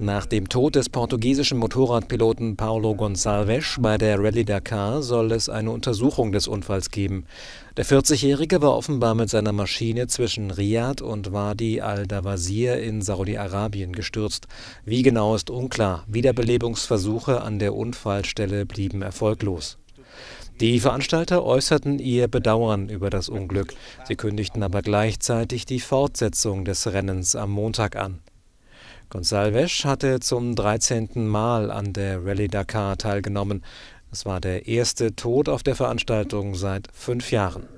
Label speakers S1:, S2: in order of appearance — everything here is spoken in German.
S1: Nach dem Tod des portugiesischen Motorradpiloten Paulo Gonçalves bei der Rallye Dakar soll es eine Untersuchung des Unfalls geben. Der 40-Jährige war offenbar mit seiner Maschine zwischen Riyadh und Wadi al dawazir in Saudi-Arabien gestürzt. Wie genau ist unklar. Wiederbelebungsversuche an der Unfallstelle blieben erfolglos. Die Veranstalter äußerten ihr Bedauern über das Unglück. Sie kündigten aber gleichzeitig die Fortsetzung des Rennens am Montag an. Gonsalves hatte zum 13. Mal an der Rallye Dakar teilgenommen. Es war der erste Tod auf der Veranstaltung seit fünf Jahren.